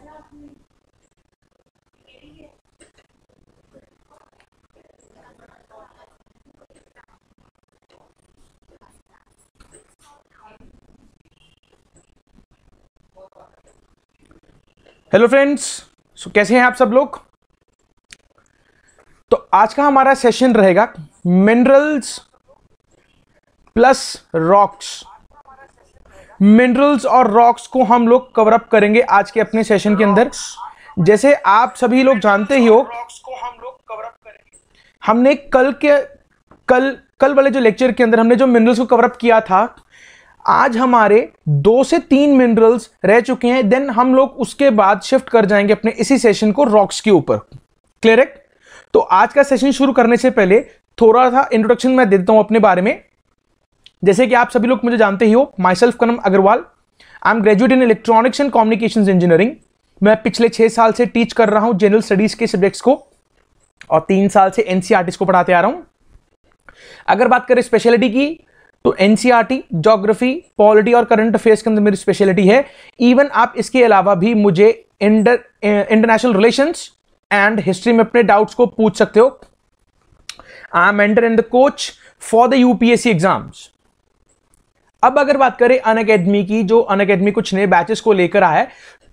Hello friends so कैसे हैं आप सब लोग तो आज का हमारा सेशन रहेगा मिनरल्स प्लस रॉक्स मिनरल्स और रॉक्स को हम लोग कवर अप करेंगे आज के अपने सेशन के अंदर जैसे आप सभी लोग जानते ही हो हमने कल के कल कल वाले जो लेक्चर के अंदर हमने जो मिनरल्स को कवर अप किया था आज हमारे दो से तीन मिनरल्स रह चुके हैं देन हम लोग उसके बाद शिफ्ट कर जाएंगे अपने इसी सेशन को रॉक्स के ऊपर क्लियर है तो आज का सेशन शुरू करने से पहले थोड़ा सा इंट्रोडक्शन मैं देता हूं अपने बारे में जैसे कि आप सभी लोग मुझे जानते ही हो myself Kanam Agrawal I am graduate in electronics and communication engineering मैं पिछले छः साल से टीच कर रहा हूँ जनरल स्टडीज़ के सब्जेक्ट्स को और तीन साल से एन e को पढ़ाते आ रहा हूँ अगर बात करें स्पेशलिटी की तो एन जोग्राफी पॉलिटी और करंट अफेयर्स के अंदर मेरी स्पेशलिटी है इवन आप इसके अलावा भी मुझे इंटरनेशनल रिलेशंस एंड हिस्ट्री में अपने डाउट्स को पूछ सकते हो I am enter in the coach for the UPSC exams अब अगर बात करें अन अकेडमी की जो अन अकेडमी कुछ नए बैचेस को लेकर आया है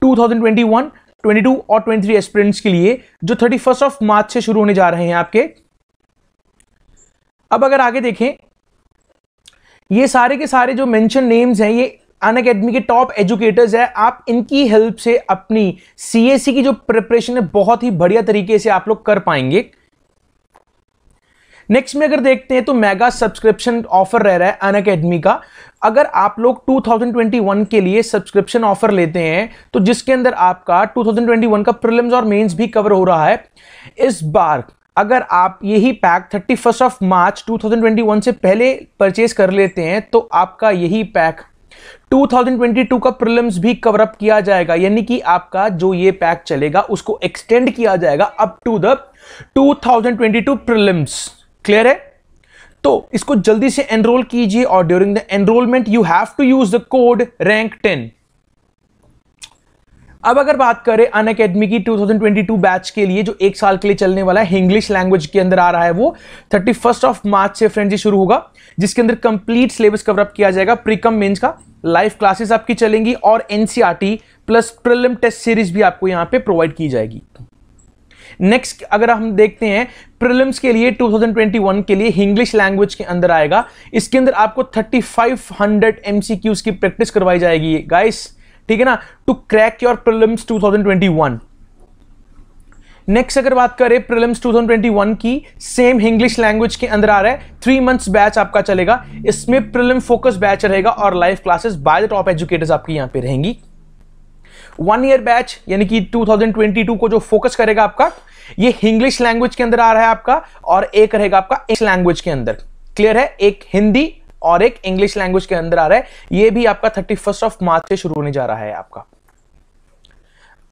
2021, 22 और 23 एस्पिरेंट्स के लिए जो फर्स्ट ऑफ मार्च से शुरू होने जा रहे हैं आपके अब अगर आगे देखें ये सारे के सारे जो मेंशन नेम्स हैं ये अन अकेडमी के टॉप एजुकेटर्स हैं आप इनकी हेल्प से अपनी सी e की जो प्रिपरेशन है बहुत ही बढ़िया तरीके से आप लोग कर पाएंगे नेक्स्ट में अगर देखते हैं तो मेगा सब्सक्रिप्शन ऑफर रह रहा है अन अकेडमी का अगर आप लोग 2021 के लिए सब्सक्रिप्शन ऑफर लेते हैं तो जिसके अंदर आपका 2021 का प्रिलिम्स और मेंस भी कवर हो रहा है इस बार अगर आप यही पैक थर्टी ऑफ मार्च 2021 से पहले परचेज कर लेते हैं तो आपका यही पैक 2022 का प्रिलिम्स भी कवर अप किया जाएगा यानी कि आपका जो ये पैक चलेगा उसको एक्सटेंड किया जाएगा up to the 2022 prelims clear है तो इसको जल्दी से एनरोल कीजिए और during the enrolment you have to use the code rank ten अब अगर बात करें अन अकेडमी की 2022 बैच के लिए जो एक साल के लिए चलने वाला है इंग्लिश लैंग्वेज के अंदर आ रहा है वो थर्टी फर्स्ट ऑफ मार्च से फ्रेंड जी शुरू होगा जिसके अंदर कंप्लीट सिलेबस कवरअप किया जाएगा प्रीकम मेंस का लाइव क्लासेस आपकी चलेंगी और NCERT plus prelim test series भी आपको यहाँ पे प्रोवाइड की जाएगी नेक्स्ट अगर हम देखते हैं प्रिलिम्स के लिए 2021 के लिए इंग्लिश लैंग्वेज के अंदर आएगा इसके अंदर आपको 3500 एमसीक्यूज की प्रैक्टिस करवाई जाएगी गाइस ठीक है ना to crack your prelims 2021 next अगर बात करें प्रिलिम्स 2021 की सेम इंग्लिश लैंग्वेज के अंदर आ रहा है थ्री मंथ्स बैच आपका चलेगा इसमें प्रिलिम फोकस बैच रहेगा और live classes by the top educators आपकी यहां पे रहेंगी वन ईयर बैच यानी कि 2022 को जो फोकस करेगा आपका ये इंग्लिश लैंग्वेज के अंदर आ रहा है आपका और एक रहेगा आपका इंग्लिश लैंग्वेज के अंदर क्लियर है एक हिंदी और एक इंग्लिश लैंग्वेज के अंदर आ रहा है ये भी आपका थर्टी फर्स्ट ऑफ मार्च से शुरू होने जा रहा है आपका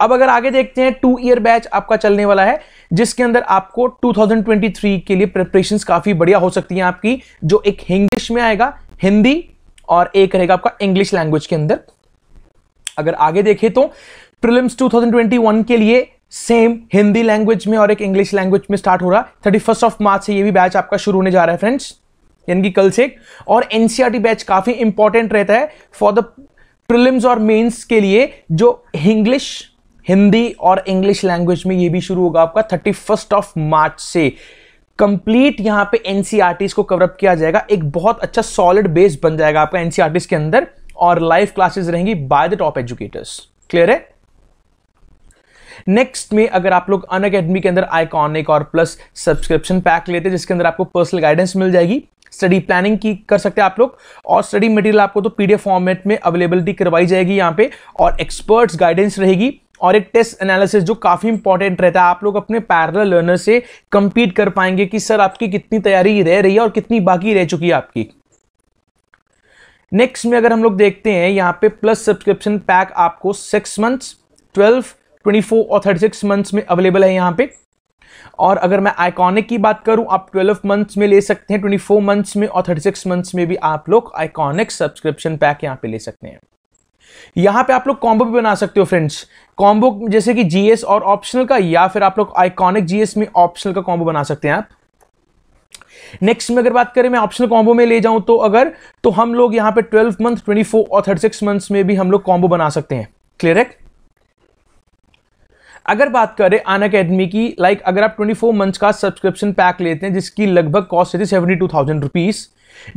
अब अगर आगे देखते हैं टू ईयर बैच आपका चलने वाला है जिसके अंदर आपको 2023 के लिए प्रिपरेशन काफी बढ़िया हो सकती है आपकी जो एक इंग्लिश में आएगा हिंदी और एक रहेगा आपका इंग्लिश लैंग्वेज के अंदर अगर आगे देखें तो प्रिलिम्स 2021 के लिए सेम हिंदी लैंग्वेज में और एक इंग्लिश लैंग्वेज में स्टार्ट हो रहा है थर्टी फर्स्ट ऑफ मार्च से ये भी बैच आपका शुरू होने जा रहा है फ्रेंड्स यानी कि कल से और एनसीआरटी बैच e काफी इंपॉर्टेंट रहता है फॉर द प्रिलिम्स और मेंस के लिए जो इंग्लिश हिंदी और इंग्लिश लैंग्वेज में ये भी शुरू होगा आपका थर्टी फर्स्ट ऑफ मार्च से कंप्लीट यहां पे एनसीआरटी e को कवरअप किया जाएगा एक बहुत अच्छा सॉलिड बेस बन जाएगा आपका एनसीआरटी e के अंदर और लाइव क्लासेस रहेंगी by the top educators clear है नेक्स्ट में अगर आप लोग अन अकेडमी के अंदर आइकॉनिक और प्लस सब्सक्रिप्शन पैक लेते हैं जिसके अंदर आपको पर्सनल गाइडेंस मिल जाएगी स्टडी प्लानिंग की कर सकते हैं आप लोग और स्टडी मटेरियल आपको तो पीडीएफ फॉर्मेट में अवेलेबिलिटी करवाई जाएगी यहाँ पे और एक्सपर्ट्स गाइडेंस रहेगी और एक टेस्ट एनालिसिस जो काफ़ी इंपॉर्टेंट रहता है आप लोग अपने पैरल लर्नर से कंपीट कर पाएंगे कि सर आपकी कितनी तैयारी रह रही है और कितनी बाकी रह चुकी है आपकी नेक्स्ट में अगर हम लोग देखते हैं यहाँ पे प्लस सब्सक्रिप्शन पैक आपको six months twelve twenty four और थर्टी सिक्स मंथ्स में अवेलेबल है यहाँ पे और अगर मैं आइकॉनिक की बात करूं आप ट्वेल्व मंथ्स में ले सकते हैं ट्वेंटी फोर मंथ्स में और थर्टी सिक्स मंथ्स में भी आप लोग आइकॉनिक सब्सक्रिप्शन पैक यहां पे ले सकते हैं यहां पे आप लोग कॉम्बो भी बना सकते हो फ्रेंड्स कॉम्बो जैसे कि जीएस और ऑप्शनल का या फिर आप लोग आइकॉनिक जीएस में ऑप्शनल का कॉम्बो बना सकते हैं आप नेक्स्ट में अगर बात करें मैं ऑप्शनल कॉम्बो में ले जाऊं तो अगर तो हम लोग यहां पे 12 मंथ 24 फोर और थर्टी सिक्स मंथ्स में भी हम लोग कॉम्बो बना सकते हैं क्लियर है अगर बात करें अन अकेडमी की लाइक अगर आप 24 मंथ का सब्सक्रिप्शन पैक लेते हैं जिसकी लगभग कॉस्ट है seventy two thousand rupees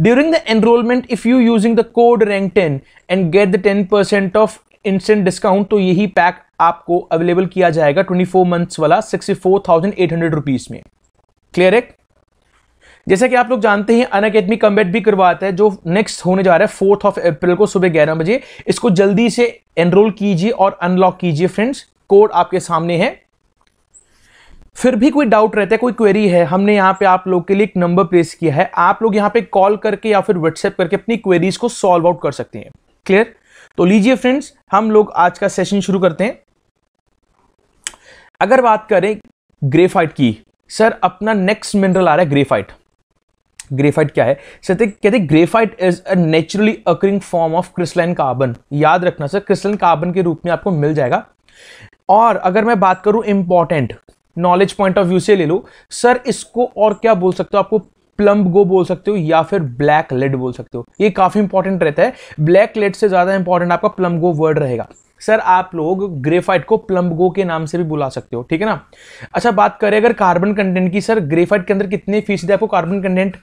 the the enrollment if you using the ten rank 10 and get the 10% of instant तो यही पैक आपको अवेलेबल किया जाएगा 24 मंथ्स वाला sixty four thousand eight hundred rupees में क्लियर है जैसा कि आप लोग जानते हैं अन अकेडमी कम्बेट भी करवाता है जो नेक्स्ट होने जा रहा है फोर्थ ऑफ अप्रैल को सुबह ग्यारह बजे इसको जल्दी से एनरोल कीजिए और अनलॉक कीजिए फ्रेंड्स कोड आपके सामने है फिर भी कोई डाउट रहता है कोई क्वेरी है हमने यहाँ पे आप लोग के लिए एक नंबर प्लेस किया है आप लोग यहाँ पे कॉल करके या फिर व्हाट्सएप करके अपनी क्वेरीज को सॉल्व आउट कर सकते हैं क्लियर तो लीजिए फ्रेंड्स हम लोग आज का सेशन शुरू करते हैं अगर बात करें ग्रेफाइट की सर अपना नेक्स्ट मिनरल आ रहा है ग्रेफाइट ग्रेफाइट क्या है कहते कहते graphite is a naturally occurring form of crystalline carbon याद रखना सर क्रिस्टलाइन कार्बन के रूप में आपको मिल जाएगा और अगर मैं बात करूं important knowledge point of view से ले लो सर इसको और क्या बोल सकते हो आपको प्लम्ब गो बोल सकते हो या फिर ब्लैक लेड बोल सकते हो ये काफ़ी इंपॉर्टेंट रहता है ब्लैक लेड से ज़्यादा इंपॉर्टेंट आपका प्लम्ब गो वर्ड रहेगा सर आप लोग ग्रेफाइट को प्लम्ब गो के नाम से भी बुला सकते हो ठीक है ना अच्छा बात करें अगर कार्बन कंटेंट की सर ग्रेफाइट के अंदर कितने फीसदी आपको कार्बन कंटेंट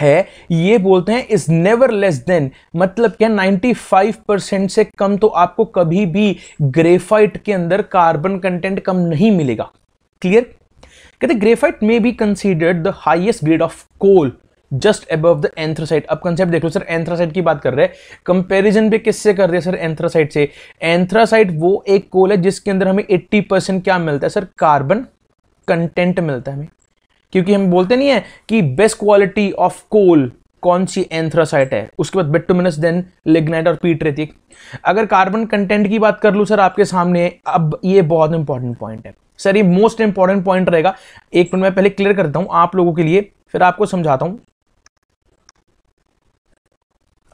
है ये बोलते हैं इज नेवर लेस देन मतलब क्या 95 परसेंट से कम तो आपको कभी भी ग्रेफाइट के अंदर कार्बन कंटेंट कम नहीं मिलेगा क्लियर कहते graphite may be considered the highest grade of coal just above the anthracite अब कंसेप्ट देख लो सर एंथ्रासाइट की बात कर रहे हैं कंपेरिजन पे किससे कर रहे हैं सर एंथ्रासाइट से एंथ्रासाइट वो एक कोल है जिसके अंदर हमें 80 परसेंट क्या मिलता है सर कार्बन कंटेंट मिलता है हमें क्योंकि हम बोलते नहीं है कि बेस्ट क्वालिटी ऑफ कोल कौन सी एंथ्रासाइट है उसके बाद बेटोमिनस देन लिग्नाइट और पीट रहती है अगर कार्बन कंटेंट की बात कर लूँ सर आपके सामने अब ये बहुत इंपॉर्टेंट पॉइंट है सर ये मोस्ट इंपॉर्टेंट पॉइंट रहेगा एक मिनट मैं पहले क्लियर करता हूँ आप लोगों के लिए फिर आपको समझाता हूँ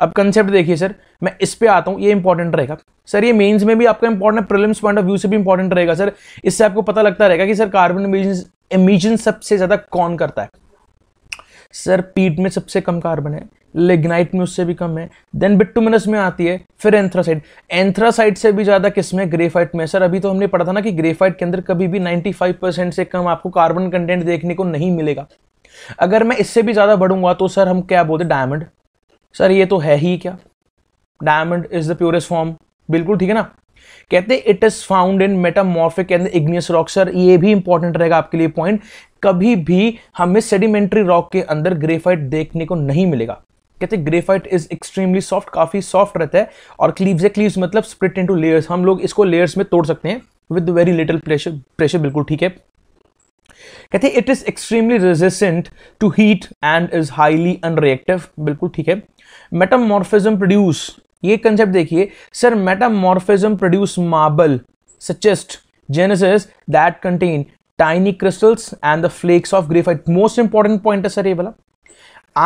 अब कंसेप्ट देखिए सर मैं इस पे आता हूँ ये इंपॉर्टेंट रहेगा सर ये मेंस में भी आपका इंपॉर्टेंट है प्रिलिम्स पॉइंट ऑफ व्यू से भी इंपॉर्टेंट रहेगा सर इससे आपको पता लगता रहेगा कि सर कार्बन एमिजन सबसे ज़्यादा कौन करता है सर पीट में सबसे कम कार्बन है लेग्नाइट में उससे भी कम है देन बिट्टूमिनस में आती है फिर एंथ्रासाइड एंथ्रासाइड से भी ज़्यादा किस में ग्रेफाइट में सर अभी तो हमने पढ़ा था ना कि ग्रेफाइट के अंदर कभी भी 95 परसेंट से कम आपको कार्बन कंटेंट देखने को नहीं मिलेगा अगर मैं इससे भी ज़्यादा बढ़ूंगा तो सर हम क्या बोलते डायमंड सर ये तो है ही क्या diamond is the purest form बिल्कुल ठीक है ना कहते हैं it is found in metamorphic and igneous rock sir ये भी इंपॉर्टेंट रहेगा आपके लिए पॉइंट कभी भी हमें सेडिमेंट्री रॉक के अंदर ग्रेफाइट देखने को नहीं मिलेगा कहते हैं ग्रेफाइट इज एक्सट्रीमली सॉफ्ट काफी सॉफ्ट रहता है और क्लीव्स है क्लीव्स मतलब स्प्लिट इनटू लेयर्स हम लोग इसको लेयर्स में तोड़ सकते हैं with very little pressure pressure बिल्कुल ठीक है कहते हैं it is extremely resistant to heat and is highly unreactive बिल्कुल ठीक है मेटामॉर्फिज्म प्रोड्यूस ये कंसेप्ट देखिए सर मेटामॉर्फिज्म प्रोड्यूस मार्बल सचेस्ट gneisses that contain tiny crystals and the flakes of graphite most important point है सर ये वाला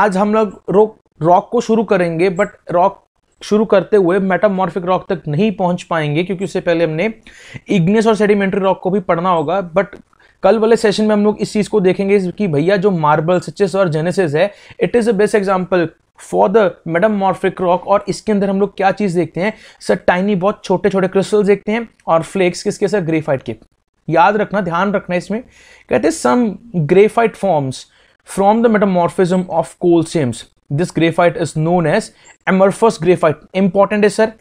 आज हम लोग रॉक रॉक को शुरू करेंगे बट रॉक शुरू करते हुए मेटामॉर्फिक रॉक तक नहीं पहुंच पाएंगे क्योंकि उससे पहले हमने इग्नेस और सेडिमेंट्री रॉक को भी पढ़ना होगा बट कल वाले सेशन में हम लोग इस चीज़ को देखेंगे कि भैया जो मार्बल सचेस और जेनेसिस है it is a best example for the metamorphic rock और इसके अंदर हम लोग क्या चीज़ देखते हैं सर टाइनी बहुत छोटे छोटे क्रिस्टल देखते हैं और फ्लेक्स किसके सर ग्रेफाइट के याद रखना ध्यान रखना इसमें कहते हैं some graphite forms from the metamorphism of coal seams this graphite is known as amorphous graphite important है सर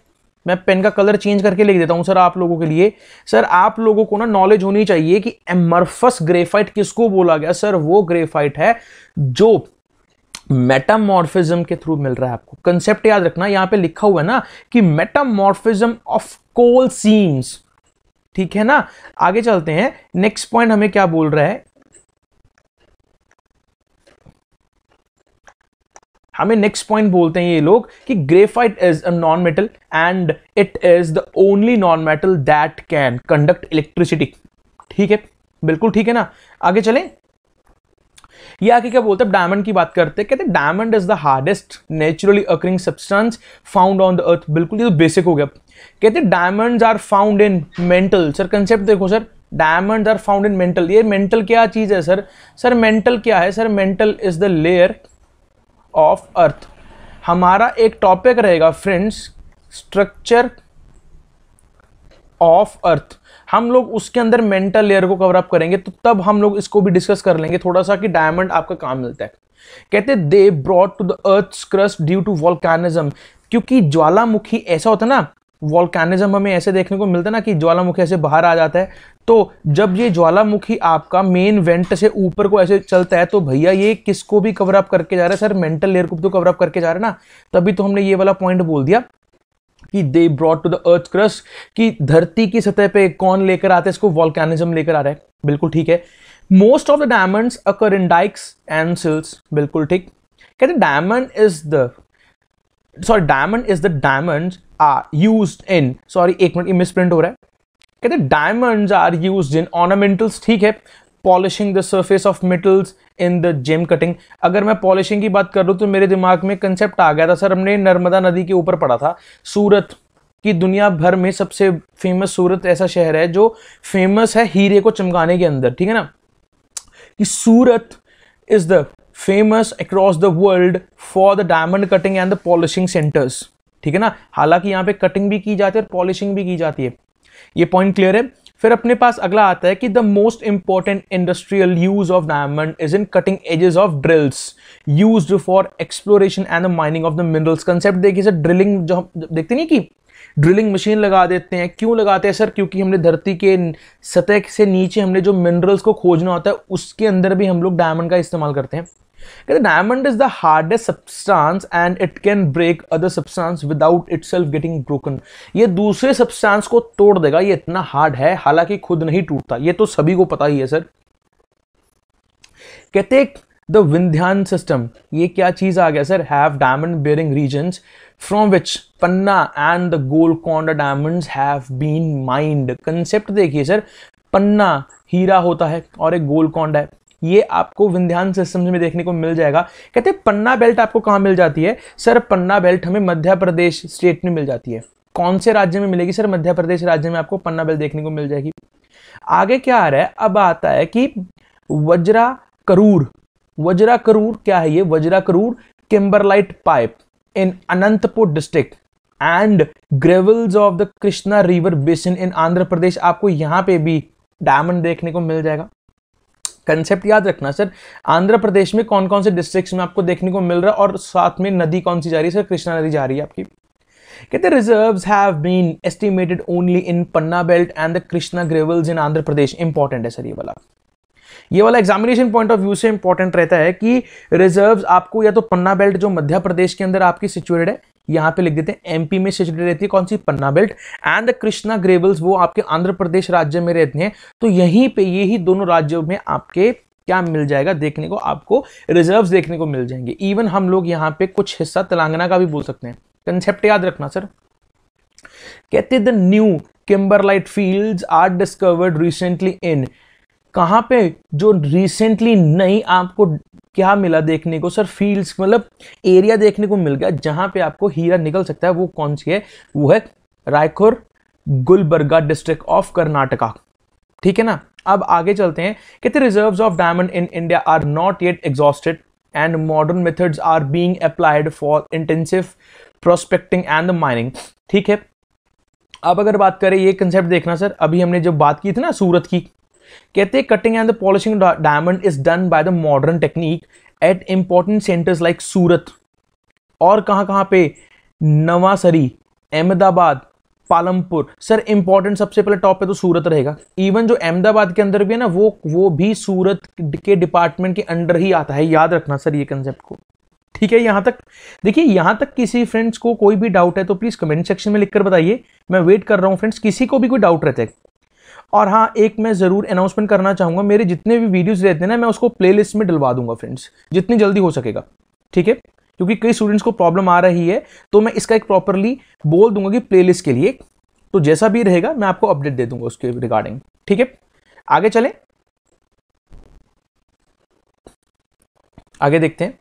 मैं पेन का कलर चेंज करके लिख देता हूँ सर आप लोगों के लिए सर आप लोगों को ना नॉलेज होनी चाहिए कि एमर्फस ग्रेफाइट किसको बोला गया सर वो ग्रेफाइट है जो मेटामॉर्फिज्म के थ्रू मिल रहा है आपको कंसेप्ट याद रखना यहां पे लिखा हुआ है ना कि मेटामॉर्फिज्म ऑफ कोल सीम्स ठीक है ना आगे चलते हैं नेक्स्ट पॉइंट हमें क्या बोल रहा है हमें नेक्स्ट पॉइंट बोलते हैं ये लोग कि graphite is a non metal and it is the only non metal that can conduct electricity ठीक है बिल्कुल ठीक है ना आगे चलें ये आके क्या बोलते हैं डायमंड की बात करते हैं कहते हैं diamond is the hardest naturally occurring substance found on the earth बिल्कुल ये तो बेसिक हो गया कहते हैं diamonds are found in mantle sir concept देखो sir diamond are found in mantle ये मेंटल क्या चीज़ है सर सर मेंटल क्या है sir mantle is the layer of earth हमारा एक टॉपिक रहेगा फ्रेंड्स स्ट्रक्चर ऑफ अर्थ हम लोग उसके अंदर मेंटल लेयर को कवर अप करेंगे तो तब हम लोग इसको भी डिस्कस कर लेंगे थोड़ा सा कि डायमंड आपका काम मिलता है कहते they brought to the earth crust due to volcanism क्योंकि ज्वालामुखी ऐसा होता ना वॉल्कैनिज्म हमें ऐसे देखने को मिलता है ना कि ज्वालामुखी ऐसे बाहर आ जाता है तो जब ये ज्वालामुखी आपका मेन वेंट से ऊपर को ऐसे चलता है तो भैया ये किसको भी कवर अप करके जा रहा है सर मेंटल लेयर को भी तो कवर अप करके जा रहा है ना तभी तो हमने ये वाला पॉइंट बोल दिया कि they brought to the earth crust कि धरती की सतह पे कौन लेकर आते हैं इसको वॉलकैनिज्म लेकर आ रहा है बिल्कुल ठीक है most of the diamonds occur in dykes and sills बिल्कुल ठीक कहते diamond is the sorry diamond is the diamond are use in sorry एक मिनट ये प्रिंट हो रहा है कहते diamond are use in ornamentals ठीक है polishing the surface of metals in the gem cutting अगर मैं पॉलिशिंग की बात कर लूँ तो मेरे दिमाग में कंसेप्ट आ गया था सर हमने नर्मदा नदी के ऊपर पढ़ा था सूरत कि दुनिया भर में सबसे फेमस सूरत ऐसा शहर है जो फेमस है हीरे को चमकाने के अंदर ठीक है ना कि Surat is the famous across the world for the diamond cutting and the polishing centres ठीक है ना हालांकि यहाँ पे कटिंग भी की जाती है और पॉलिशिंग भी की जाती है ये पॉइंट क्लियर है फिर अपने पास अगला आता है कि the most important industrial use of diamond is in cutting edges of drills use for exploration and the mining of the minerals concept देखिए सर ड्रिलिंग जो हम देखते नहीं कि ड्रिलिंग मशीन लगा देते हैं क्यों लगाते हैं सर क्योंकि हमने धरती के सतह से नीचे हमने जो मिनरल्स को खोजना होता है उसके अंदर भी हम लोग डायमंड का इस्तेमाल करते हैं कहते diamond is the hardest substance and it can break other substance without it itself getting broken. ये दूसरे सब्सटांस को तोड़ देगा ये इतना हार्ड है हालांकि खुद नहीं टूटता ये तो सभी को पता ही है सर कहते द विंध्यान सिस्टम ये क्या चीज आ गया sir have diamond bearing region from which Panna and the Golconda diamond have been mined concept देखिए सर पन्ना हीरा होता है और एक गोलकोंडा है ये आपको विंध्यान सिस्टम्स में देखने को मिल जाएगा कहते हैं पन्ना बेल्ट आपको कहाँ मिल जाती है सर पन्ना बेल्ट हमें मध्य प्रदेश स्टेट में मिल जाती है कौन से राज्य में मिलेगी सर मध्य प्रदेश राज्य में आपको पन्ना बेल्ट देखने को मिल जाएगी आगे क्या आ रहा है अब आता है कि वज्रा करूर वज्रा करूर क्या है ये Vajrakarur kimberlite pipe in Anantapur district and gravels of the Krishna river basin in Andhra Pradesh आपको यहां पे भी डायमंड देखने को मिल जाएगा कंसेप्ट याद रखना सर आंध्र प्रदेश में कौन कौन से डिस्ट्रिक्ट में आपको देखने को मिल रहा है और साथ में नदी कौन सी जा रही है सर कृष्णा नदी जा रही है आपकी कहते reserves have been estimated only in Panna belt and the Krishna gravels in Andhra Pradesh important है सर ये वाला ये वाला एग्जामिनेशन पॉइंट ऑफ व्यू से इंपॉर्टेंट रहता है कि रिजर्व्स आपको या तो पन्ना बेल्ट जो मध्य प्रदेश के अंदर आपकी सिचुएटेड है यहाँ पे लिख देते हैं एमपी में सिचुएटेड रहती है कौन सी Panna belt and the Krishna gravels वो आपके आंध्र प्रदेश राज्य में रहते हैं तो यहीं पे यही दोनों राज्यों में आपके क्या मिल जाएगा देखने को आपको रिजर्व्स देखने को मिल जाएंगे इवन हम लोग यहाँ पे कुछ हिस्सा तेलंगाना का भी बोल सकते हैं कंसेप्ट याद रखना सर कहते the new kimberlite field are discovered recently in कहाँ पे जो रिसेंटली नई आपको क्या मिला देखने को सर फील्ड्स मतलब एरिया देखने को मिल गया जहाँ पे आपको हीरा निकल सकता है वो कौन सी है वो है रायखोर गुलबर्गा डिस्ट्रिक्ट ऑफ कर्नाटका ठीक है ना अब आगे चलते हैं कितने reserve of diamond in India are not yet exhausted and modern methods are being applied for intensive prospecting and mining ठीक है अब अगर बात करें ये कंसेप्ट देखना सर अभी हमने जब बात की थी ना सूरत की कहते हैं cutting and the polishing diamond is done by the modern technique at important centres like Surat और कहाँ कहाँ पे नवासरी अहमदाबाद पालमपुर सर इंपॉर्टेंट सबसे पहले टॉप पे तो सूरत रहेगा इवन जो अहमदाबाद के अंदर भी है ना वो वो भी सूरत के डिपार्टमेंट के अंडर ही आता है याद रखना सर ये कंसेप्ट को ठीक है यहाँ तक देखिए यहाँ तक किसी फ्रेंड्स को कोई भी डाउट है तो प्लीज़ कमेंट सेक्शन में लिखकर बताइए मैं वेट कर रहा हूँ फ्रेंड्स किसी को भी कोई डाउट रहता है और हाँ एक मैं ज़रूर अनाउंसमेंट करना चाहूँगा मेरे जितने भी वीडियोस रहते हैं ना मैं उसको प्लेलिस्ट में डलवा दूंगा फ्रेंड्स जितनी जल्दी हो सकेगा ठीक है क्योंकि कई स्टूडेंट्स को प्रॉब्लम आ रही है तो मैं इसका एक प्रॉपरली बोल दूंगा कि प्ले के लिए तो जैसा भी रहेगा मैं आपको अपडेट दे दूंगा उसके रिगार्डिंग ठीक है आगे चलें आगे देखते हैं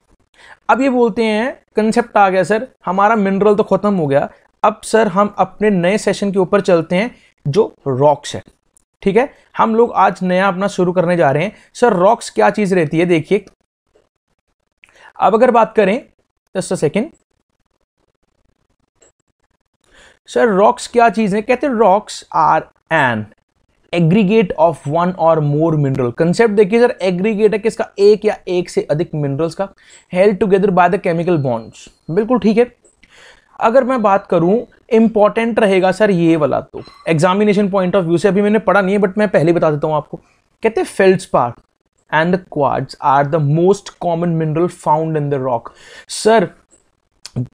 अब ये बोलते हैं कंसेप्ट आ गया सर हमारा मिनरल तो खत्म हो गया अब सर हम अपने नए सेशन के ऊपर चलते हैं जो रॉक्स है ठीक है हम लोग आज नया अपना शुरू करने जा रहे हैं सर रॉक्स क्या चीज रहती है देखिए अब अगर बात करें just a second sir rocks क्या चीज है कहते हैं rocks are an aggregate of one or more mineral concept देखिए सर एग्रीगेट है किसका एक या एक से अधिक मिनरल्स का held together by the chemical bonds बिल्कुल ठीक है अगर मैं बात करूं इंपॉर्टेंट रहेगा सर ये वाला तो एग्जामिनेशन पॉइंट ऑफ व्यू से अभी मैंने पढ़ा नहीं है बट मैं पहले बता देता हूँ आपको कहते हैं feldspar and quartz are the most common mineral found in the rock sir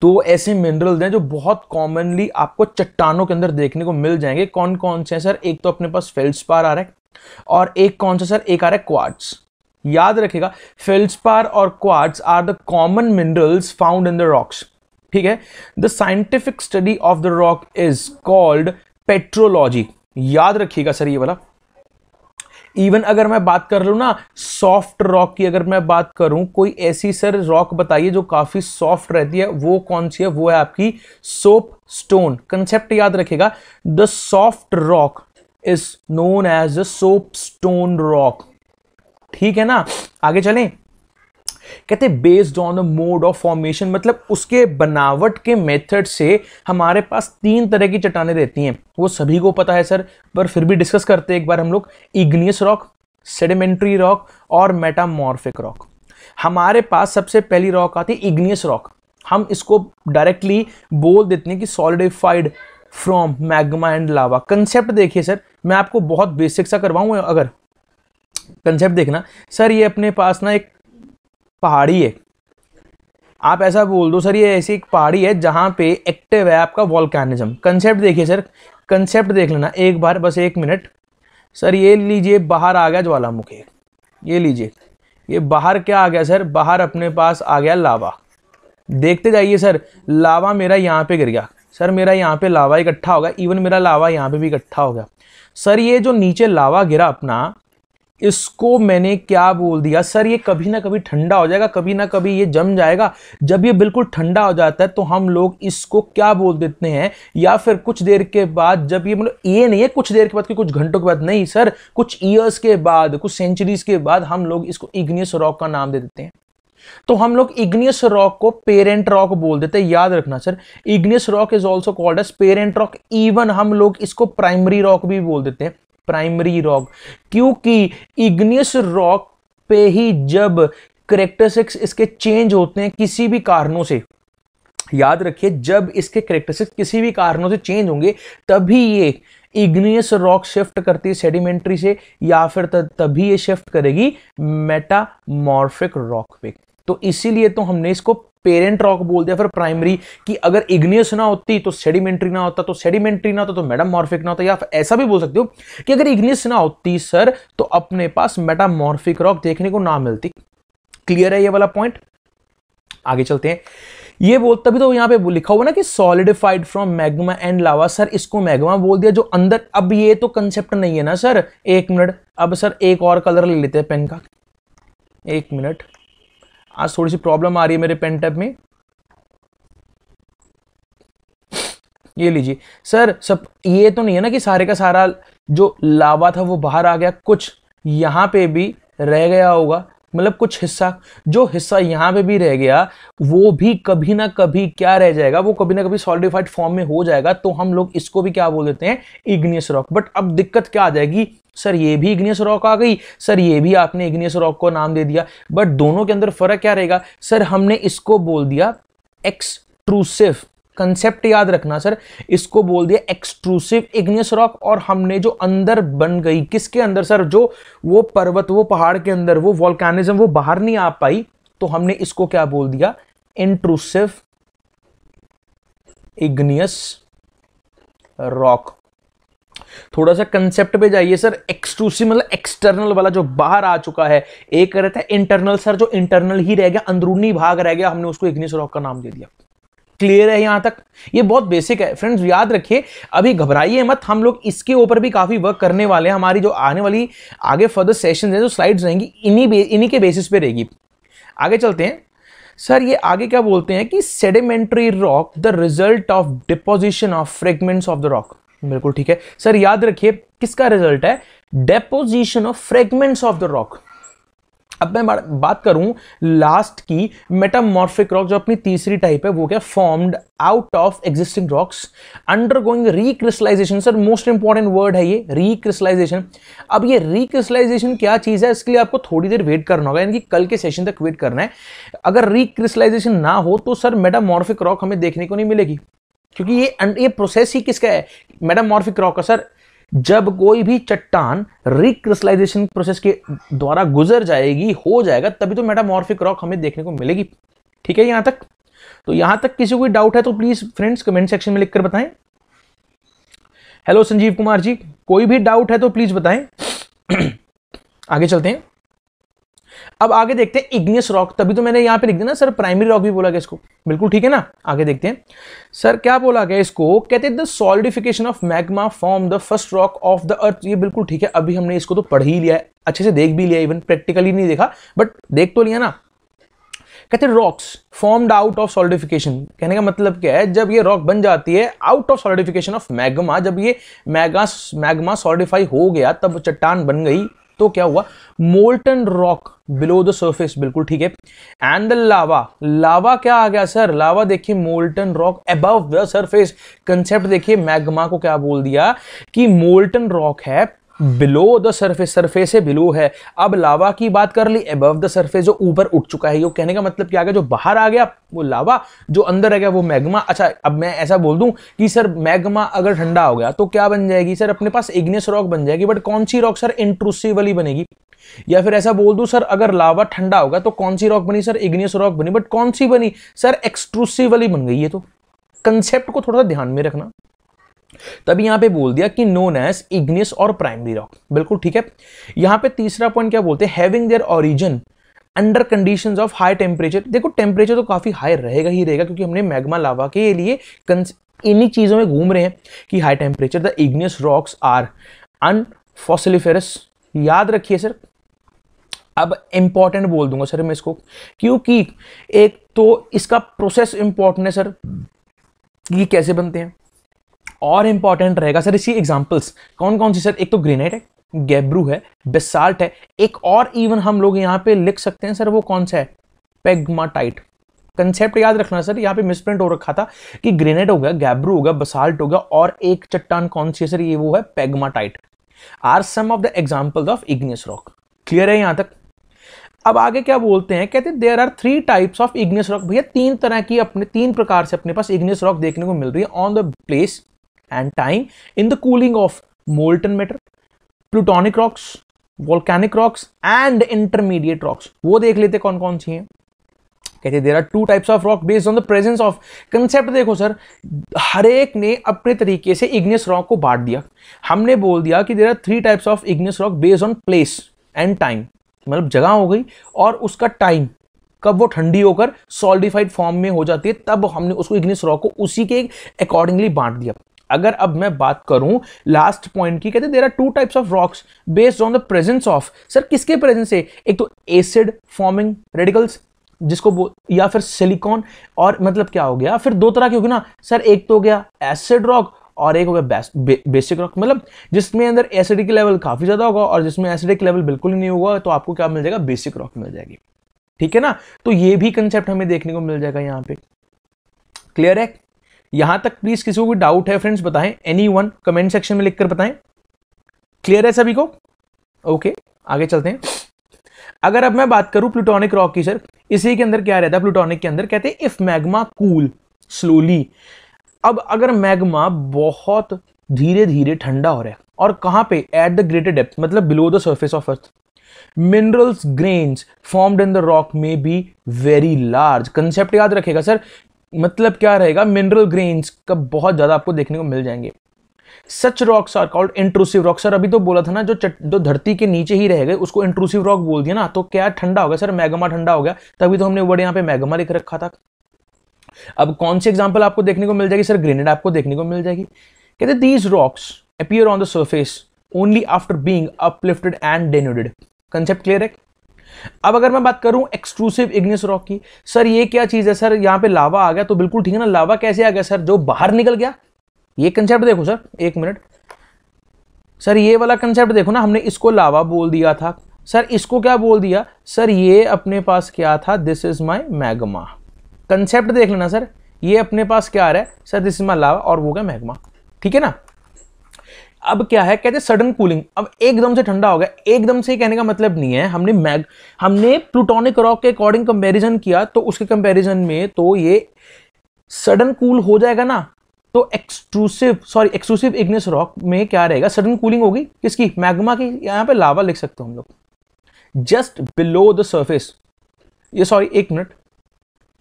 दो ऐसे मिनरल्स हैं जो बहुत कॉमनली आपको चट्टानों के अंदर देखने को मिल जाएंगे कौन कौन से हैं सर एक तो अपने पास फेल्डस्पार आ रहा है और एक कौन सा सर एक आ रहा है क्वाड्स याद रखेगा फेल्डस्पार और quartz are the common minerals found in the rocks ठीक है the scientific study of the rock is called petrology याद रखिएगा सर ये वाला इवन अगर मैं बात कर लू ना सॉफ्ट रॉक की अगर मैं बात करूं कोई ऐसी सर रॉक बताइए जो काफ़ी सॉफ्ट रहती है वो कौन सी है वो है आपकी सोप स्टोन कंसेप्ट याद रखेगा the soft rock is known as the soap stone rock ठीक है ना आगे चलें कहते based on the mode of formation मतलब उसके बनावट के मेथड से हमारे पास तीन तरह की चट्टाने रहती हैं वो सभी को पता है सर पर फिर भी डिस्कस करते हैं एक बार हम लोग इग्नियस रॉक सेडिमेंट्री रॉक और मेटामॉर्फिक रॉक हमारे पास सबसे पहली रॉक आती है इग्नियस रॉक हम इसको डायरेक्टली बोल देते हैं कि solidified from magma and lava concept देखिए सर मैं आपको बहुत बेसिक सा करवाऊँ अगर कंसेप्ट देखना सर ये अपने पास ना एक पहाड़ी है आप ऐसा बोल दो सर ये ऐसी एक पहाड़ी है जहाँ पे एक्टिव है आपका वॉलकैनिज्म कंसेप्ट देखिए सर कंसेप्ट देख लेना एक बार बस एक मिनट सर ये लीजिए बाहर आ गया ज्वालामुखी ये लीजिए ये बाहर क्या आ गया सर बाहर अपने पास आ गया लावा देखते जाइए सर लावा मेरा यहाँ पे गिर गया सर मेरा यहाँ पे लावा इकट्ठा होगा इवन मेरा लावा यहाँ पे भी इकट्ठा होगा सर ये जो नीचे लावा गिरा अपना इसको मैंने क्या बोल दिया सर ये कभी ना कभी ठंडा हो जाएगा कभी ना कभी ये जम जाएगा जब ये बिल्कुल ठंडा हो जाता है तो हम लोग इसको क्या बोल देते हैं या फिर कुछ देर के बाद जब ये मतलब ये नहीं है कुछ देर के बाद कि कुछ घंटों के बाद नहीं सर कुछ ईयर्स के बाद कुछ सेंचुरीज के बाद हम लोग इसको इग्नियस रॉक का नाम दे देते हैं तो हम लोग इग्नियस रॉक को पेरेंट रॉक बोल देते हैं याद रखना sir igneous rock is also called as parent rock even हम लोग इसको प्राइमरी रॉक भी बोल देते हैं प्राइमरी रॉक क्योंकि इग्नियस रॉक पे ही जब करेक्टरसिक्स इसके चेंज होते हैं किसी भी कारणों से याद रखिए जब इसके करेक्टरसिक्स किसी भी कारणों से चेंज होंगे तभी ये इग्नियस रॉक शिफ्ट करती है सेडिमेंट्री से या फिर तभी ये शिफ्ट करेगी मेटामॉर्फिक रॉक पे तो इसीलिए तो हमने इसको पेरेंट रॉक बोल दिया फिर प्राइमरी कि अगर इग्नियस ना होती तो सेडिमेंट्री ना होता तो सेडिमेंट्री ना होता तो मेटामॉर्फिक ना होता या ऐसा भी बोल सकते हो कि अगर इग्नियस ना होती सर तो अपने पास मेटामॉर्फिक रॉक देखने को ना मिलती क्लियर है ये वाला पॉइंट आगे चलते हैं ये बोल तभी तो यहाँ पे लिखा हुआ ना कि solidified from magma and lava sir इसको मैग्मा बोल दिया जो अंदर अब ये तो कंसेप्ट नहीं है ना सर एक मिनट अब सर एक और कलर ले लेते हैं पेन का एक मिनट आज थोड़ी सी प्रॉब्लम आ रही है मेरे पेन टैप में ये लीजिए सर सब ये तो नहीं है ना कि सारे का सारा जो लावा था वो बाहर आ गया कुछ यहाँ पे भी रह गया होगा मतलब कुछ हिस्सा जो हिस्सा यहाँ पे भी रह गया वो भी कभी ना कभी क्या रह जाएगा वो कभी ना कभी सॉलिडिफाइड फॉर्म में हो जाएगा तो हम लोग इसको भी क्या बोल देते हैं इग्नियस रॉक बट अब दिक्कत क्या आ जाएगी सर ये भी इग्नियस रॉक आ गई सर ये भी आपने इग्नियस रॉक को नाम दे दिया बट दोनों के अंदर फर्क क्या रहेगा सर हमने इसको बोल दिया एक्सट्रूसिव कंसेप्ट याद रखना सर इसको बोल दिया एक्सट्रूसिव इग्नियस रॉक और हमने जो अंदर बन गई किसके अंदर सर जो वो पर्वत वो पहाड़ के अंदर वो वॉलकैनिज्म वो बाहर नहीं आ पाई तो हमने इसको क्या बोल दिया इंट्रूसिव इग्नियस रॉक थोड़ा सा कंसेप्ट पे जाइए सर एक्सक्लूसिव मतलब एक्सटर्नल वाला जो बाहर आ चुका है एक कह है इंटरनल सर जो इंटरनल ही रह गया अंदरूनी भाग रह गया हमने उसको इग्निस रॉक का नाम दे दिया क्लियर है यहां तक ये बहुत बेसिक है फ्रेंड्स याद रखिए अभी घबराइए मत हम लोग इसके ऊपर भी काफ़ी वर्क करने वाले हैं हमारी जो आने वाली आगे फर्दर सेशन है जो स्लाइड्स रहेंगी इन्हीं इन्हीं के बेसिस पे रहेगी आगे चलते हैं सर ये आगे क्या बोलते हैं कि sedimentary rock the result of deposition of fragments of the rock बिल्कुल ठीक है सर याद रखिए किसका रिजल्ट है deposition of fragments of the rock अब मैं बात करूं लास्ट की मेटामॉर्फिक रॉक जो अपनी तीसरी टाइप है वो क्या formed out of existing rocks undergoing recrystallization sir most important word है ये रिक्रिस्टलाइजेशन अब ये रिक्रिस्टलाइजेशन क्या चीज़ है इसके लिए आपको थोड़ी देर वेट करना होगा यानी कि कल के सेशन तक वेट करना है अगर रिक्रिस्टलाइजेशन ना हो तो सर मेटामॉर्फिक रॉक हमें देखने को नहीं मिलेगी क्योंकि ये ये प्रोसेस ही किसका है मेटामॉर्फिक रॉक का सर जब कोई भी चट्टान रिक्रिस्टलाइजेशन प्रोसेस के द्वारा गुजर जाएगी हो जाएगा तभी तो मेटामॉर्फिक रॉक हमें देखने को मिलेगी ठीक है यहाँ तक तो यहां तक किसी को कोई डाउट है तो प्लीज़ फ्रेंड्स कमेंट सेक्शन में लिखकर बताएं हेलो संजीव कुमार जी कोई भी डाउट है तो प्लीज़ बताएं आगे चलते हैं अब आगे देखते हैं इग्नियस रॉक तभी तो मैंने यहाँ पे लिख दिया ना सर प्राइमरी रॉक भी बोला गया इसको बिल्कुल ठीक है ना आगे देखते हैं सर क्या बोला गया इसको कहते हैं the solidification of magma form the first rock of the earth ये बिल्कुल ठीक है अभी हमने इसको तो पढ़ ही लिया है अच्छे से देख भी लिया इवन प्रैक्टिकली नहीं देखा बट देख तो लिया ना कहते हैं rocks formed out of solidification कहने का मतलब क्या है जब ये रॉक बन जाती है out of solidification of magma जब ये मैगा मैग्मा सॉलिडिफाई हो गया तब चट्टान बन गई तो क्या हुआ molten rock below the surface बिल्कुल ठीक है एंड द लावा लावा क्या आ गया सर लावा देखिए molten rock above the surface concept देखिए मैग्मा को क्या बोल दिया कि मोल्टन रॉक है बिलो द सर्फेस सरफेस है बिलो है अब लावा की बात कर ली एबव द सर्फेस जो ऊपर उठ चुका है ये कहने का मतलब क्या गया जो बाहर आ गया वो लावा जो अंदर रह गया वो मैग्मा अच्छा अब मैं ऐसा बोल दूं कि सर मैग्मा अगर ठंडा हो गया तो क्या बन जाएगी सर अपने पास इग्नियस रॉक बन जाएगी बट कौन सी रॉक सर इंट्रूसिव वाली बनेगी या फिर ऐसा बोल दूं सर अगर लावा ठंडा होगा तो कौन सी रॉक बनी सर इग्नियस रॉक बनी बट कौन सी बनी सर एक्सट्रूसिव वाली बन गई है तो कंसेप्ट को थोड़ा सा ध्यान में रखना तभी यहां पे बोल दिया कि known as igneous or primary rock बिल्कुल ठीक है यहां पे तीसरा पॉइंट क्या बोलते हैं having their origin under conditions of high temperature देखो टेम्परेचर तो काफ़ी हाई रहेगा ही रहेगा क्योंकि हमने मैग्मा लावा के लिए इन्हीं चीज़ों में घूम रहे हैं कि high temperature the igneous rocks are unfossiliferous याद रखिए सर अब इंपॉर्टेंट बोल दूंगा सर मैं इसको क्योंकि एक तो इसका प्रोसेस इंपॉर्टेंट है सर ये कैसे बनते हैं और इंपॉर्टेंट रहेगा सर इसी एग्जाम्पल्स कौन कौन सी सर एक तो ग्रेनाइट है गैब्रू है बेसाल्ट है एक और इवन हम लोग यहाँ पे लिख सकते हैं सर वो कौन सा है पेगमाटाइट कंसेप्ट याद रखना सर यहाँ पे मिसप्रिंट हो रखा था कि हो गया गैब्रू होगा बसाल्ट होगा और एक चट्टान कौन सी है सर ये वो है pegmatite are some of the example of igneous rock clear है यहाँ तक अब आगे क्या बोलते हैं कहते there are three types of igneous rock भैया तीन तरह की अपने तीन प्रकार से अपने पास इग्नियस रॉक देखने को मिल रही है on the place and time in the cooling of molten matter plutonic rocks volcanic rocks and intermediate rocks वो देख लेते कौन कौन सी हैं कहते there are two types of rock based on the presence of concept देखो सर हर एक ने अपने तरीके से इग्नियस रॉक को बांट दिया हमने बोल दिया कि there are three types of igneous rock based on place and time मतलब जगह हो गई और उसका टाइम कब वो ठंडी होकर सॉलिडिफाइड फॉर्म में हो जाती है तब हमने उसको इग्नियस रॉक को उसी के अकॉर्डिंगली बांट दिया अगर अब मैं बात करूं लास्ट पॉइंट की कहते there are two types of rocks based on the presence of sir किसके प्रेजेंस है एक तो एसिड फॉर्मिंग रेडिकल्स जिसको वो या फिर सिलिकॉन और मतलब क्या हो गया फिर दो तरह के हो गए ना सर एक तो हो गया एसिड रॉक और एक हो गया बेस, बे, बेसिक रॉक मतलब जिसमें अंदर एसिडिक लेवल काफ़ी ज़्यादा होगा और जिसमें एसिडिक लेवल बिल्कुल ही नहीं होगा तो आपको क्या मिल जाएगा बेसिक रॉक मिल जाएगी ठीक है ना तो ये भी कंसेप्ट हमें देखने को मिल जाएगा यहाँ पे क्लियर है यहां तक प्लीज किसी को भी डाउट है फ्रेंड्स बताएं एनी वन कमेंट सेक्शन में लिखकर बताएं क्लियर है सभी को ओके आगे चलते हैं अगर अब मैं बात करूं प्लूटोनिक रॉक की सर इसी के अंदर क्या रहता है प्लूटोनिक के अंदर कहते हैं इफ मैग्मा कूल स्लोली अब अगर मैग्मा बहुत धीरे धीरे ठंडा हो रहा है और कहां पे एट द ग्रेटर डेप्थ मतलब below the surface of earth minerals grains formed in the rock में बी वेरी लार्ज कंसेप्ट याद रखेगा सर मतलब क्या रहेगा मिनरल ग्रेन्स का बहुत ज़्यादा आपको देखने को मिल जाएंगे such rocks are called intrusive rock sir अभी तो बोला था ना जो जो धरती के नीचे ही रह गए उसको इंट्रूसिव रॉक बोल दिया ना तो क्या ठंडा हो गया सर मैगमा ठंडा हो गया तभी तो हमने वर्ड यहाँ पे मैगमा लिख रखा था अब कौन सी एग्जाम्पल आपको देखने को मिल जाएगी सर ग्रेनेड आपको देखने को मिल जाएगी कहते these rocks appear on the surface only after being uplifted and denuded concept clear है अब अगर मैं बात करूं एक्सक्लूसिव इग्निस रॉक की सर ये क्या चीज़ है सर यहाँ पे लावा आ गया तो बिल्कुल ठीक है ना लावा कैसे आ गया सर जो बाहर निकल गया ये कंसेप्ट देखो सर एक मिनट सर ये वाला कंसेप्ट देखो ना हमने इसको लावा बोल दिया था सर इसको क्या बोल दिया सर ये अपने पास क्या था this is my magma concept देख लेना सर ये अपने पास क्या आ रहा है sir this is my lava और वो क्या मैगमा ठीक है ना अब क्या है कहते सडन कूलिंग अब एकदम से ठंडा हो गया एकदम से कहने का मतलब नहीं है हमने मैग हमने प्लूटोनिक रॉक के अकॉर्डिंग कंपैरिजन किया तो उसके कंपैरिजन में तो ये सडन कूल हो जाएगा ना तो exclusive sorry exclusive igneous rock में क्या रहेगा सडन कूलिंग होगी किसकी मैग्मा की यहां पे लावा लिख सकते हो हम लोग जस्ट बिलो द सर्फेस ये सॉरी एक मिनट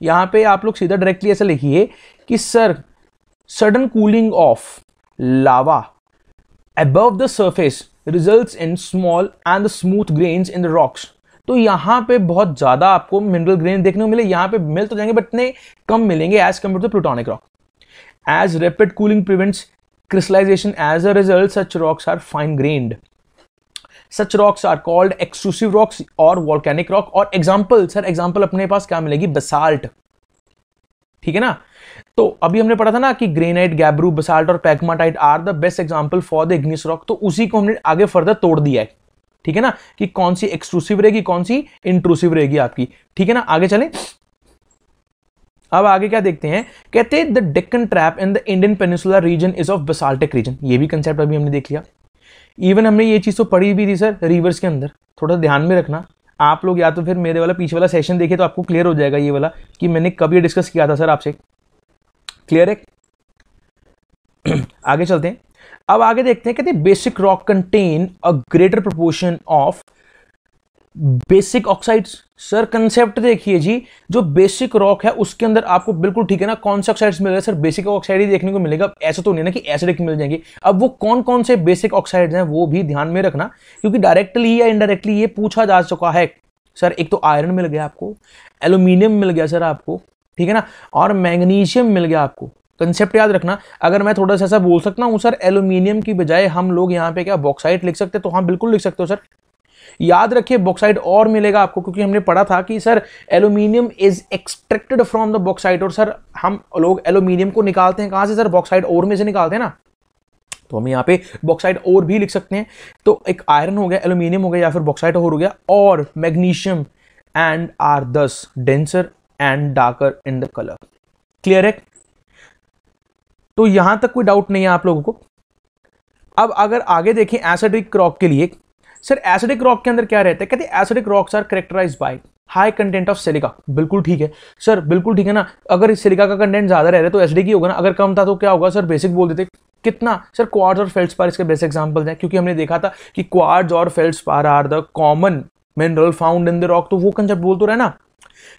यहां पे आप लोग सीधा डायरेक्टली ऐसा लिखिए कि sir sudden cooling of lava above the surface results in small and smooth grains in the rocks. तो यहां पे बहुत ज्यादा आपको मिनरल ग्रेन देखने को मिले यहां पे मिल तो जाएंगे बट नहीं कम मिलेंगे as compare to plutonic rock as rapid cooling prevents crystallization as a result such rocks are fine grain such rocks are called exclusive rocks और वॉलकैनिक रॉक और एग्जाम्पल सर एग्जाम्पल अपने पास क्या मिलेगी बसाल्ट ठीक है ना तो अभी हमने पढ़ा था ना कि ग्रेनाइट गैब्रू बसाल्ट और pegmatite are the best example for the igneous rock तो उसी को हमने आगे फर्दर तोड़ दिया है ठीक है ना कि कौन सी एक्सक्लूसिव रहेगी कौन सी इंट्रूसिव रहेगी आपकी ठीक है ना आगे चले अब आगे क्या देखते हैं कहते हैं the Deccan trap in the Indian peninsular region is of basaltic region ये भी कंसेप्ट अभी हमने देख लिया इवन हमने ये चीज़ तो पढ़ी भी थी सर रिवर्स के अंदर थोड़ा ध्यान में रखना आप लोग या तो फिर मेरे वाला पीछे वाला सेशन देखे तो आपको क्लियर हो जाएगा ये वाला कि मैंने कब ये डिस्कस किया था सर आपसे क्लियर है आगे चलते हैं अब आगे देखते हैं कहते हैं basic rock contain a greater proportion of basic oxides sir concept देखिए जी जो बेसिक रॉक है उसके अंदर आपको बिल्कुल ठीक है ना कौन से ऑक्साइड्स मिल रहे हैं सर बेसिक ऑक्साइड ही देखने को मिलेगा ऐसा तो नहीं ना कि एसिडिक मिल जाएंगे अब वो कौन कौन से बेसिक ऑक्साइड्स हैं वो भी ध्यान में रखना क्योंकि डायरेक्टली या इनडायरेक्टली ये पूछा जा चुका है सर एक तो आयरन मिल गया आपको एल्यूमिनियम मिल गया सर आपको ठीक है ना और मैग्नीशियम मिल गया आपको कंसेप्ट याद रखना अगर मैं थोड़ा सा ऐसा बोल सकता हूँ सर एल्यूमिनियम की बजाय हम लोग यहाँ पे क्या बॉक्साइट लिख सकते तो हाँ बिल्कुल लिख सकते हो सर याद रखिए बॉक्साइट और मिलेगा आपको क्योंकि हमने पढ़ा था कि sir aluminium is extracted from the bauxite और सर हम लोग एल्यूमिनियम को निकालते हैं कहाँ से सर बॉक्साइट और में से निकालते हैं ना तो हम यहाँ पे बॉक्साइट और भी लिख सकते हैं तो एक आयरन हो गया एल्यूमिनियम हो गया या फिर बॉक्साइट और हो गया और magnesium and are thus denser and darker in the colour clear है तो यहां तक कोई डाउट नहीं है आप लोगों को अब अगर आगे देखें एसिडिक रॉक के लिए सर एसिडिक रॉक के अंदर क्या रहता है कहते हैं acidic rocks are characterise by high content of silica बिल्कुल ठीक है सर बिल्कुल ठीक है ना अगर सिलिका का कंटेंट ज़्यादा रह रहा है तो एसडी की होगा ना अगर कम था तो क्या होगा सर बेसिक बोल देते कितना सर क्वार्ड्स और फेल्ड्स पार इसके बेस्ट एग्जाम्पल हैं क्योंकि हमने देखा था कि क्वार्ड्स और feldspar are the common mineral found in the rock तो वो कंसेप्ट बोल तो रहे ना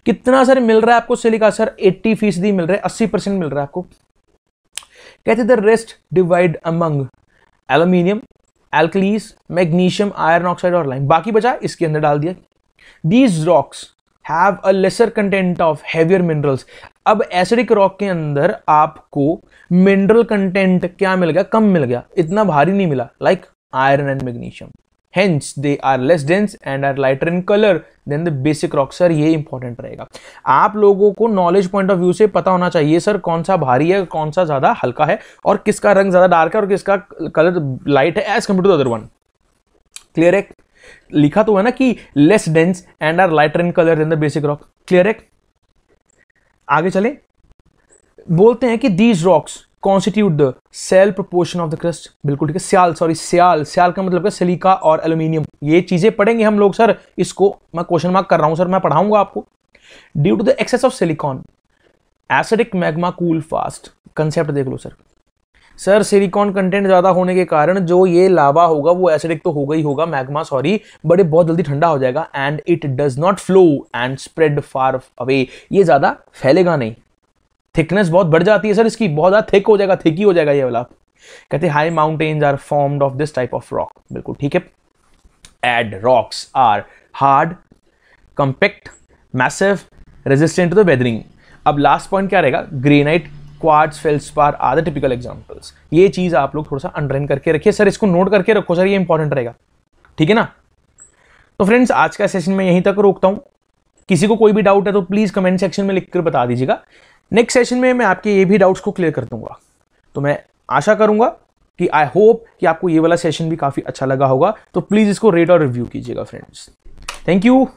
कितना सर मिल रहा है आपको सिलिका सर एट्टी फीसदी मिल रहा है अस्सी परसेंट मिल रहा है आपको कहते the rest divide among aluminium alkalis magnesium iron oxide और लाइन बाकी बचा इसके अंदर डाल दिया these rocks have a lesser content of heavier minerals अब एसिडिक रॉक के अंदर आपको मिनरल कंटेंट क्या मिल गया कम मिल गया इतना भारी नहीं मिला like iron and magnesium Hence, they are less dense and are lighter in color than the basic rock sir ये इंपॉर्टेंट रहेगा आप लोगों को नॉलेज पॉइंट ऑफ व्यू से पता होना चाहिए सर कौन सा भारी है कौन सा ज़्यादा हल्का है और किसका रंग ज़्यादा डार्क है और किसका कलर लाइट है as compare to other one clear है लिखा तो है ना कि less dense and are lighter in colour than the basic rock clear है आगे चले बोलते हैं कि these rocks constitute the cell proportion of the crust बिल्कुल ठीक है सियाल सॉरी सियाल सियाल का मतलब सिलिका और एल्यूमिनियम ये चीजें पढ़ेंगे हम लोग सर इसको मैं क्वेश्चन मार्क कर रहा हूं सर मैं पढ़ाऊंगा आपको due to the excess of silicon acidic magma cool fast concept देख लो सर सर सिलिकॉन कंटेंट ज़्यादा होने के कारण जो ये लावा होगा वो एसिडिक तो होगा ही होगा मैग्मा सॉरी बट ये बहुत जल्दी ठंडा हो जाएगा and it does not flow and spread far away ये ज़्यादा फैलेगा नहीं थिकनेस बहुत बढ़ जाती है सर इसकी बहुत ज़्यादा थिक हो जाएगा थिक ही हो जाएगा ये वाला कहते हैं high mountains are formed of this type of rock बिल्कुल ठीक है and rocks are hard compact massive resistant to the weathering अब लास्ट पॉइंट क्या रहेगा granite quartz felspar are the typical examples ये चीज़ आप लोग थोड़ा सा अंडरलाइन करके रखिए सर इसको नोट करके रखो सर ये इंपॉर्टेंट रहेगा ठीक है ना तो फ्रेंड्स आज का सेशन मैं यहीं तक रोकता हूँ किसी को कोई भी डाउट है तो प्लीज़ कमेंट सेक्शन में लिखकर बता दीजिएगा नेक्स्ट सेशन में मैं आपके ये भी डाउट्स को क्लियर कर दूंगा तो मैं आशा करूंगा कि आई होप कि आपको ये वाला सेशन भी काफ़ी अच्छा लगा होगा तो प्लीज़ इसको रेट और रिव्यू कीजिएगा फ्रेंड्स थैंक यू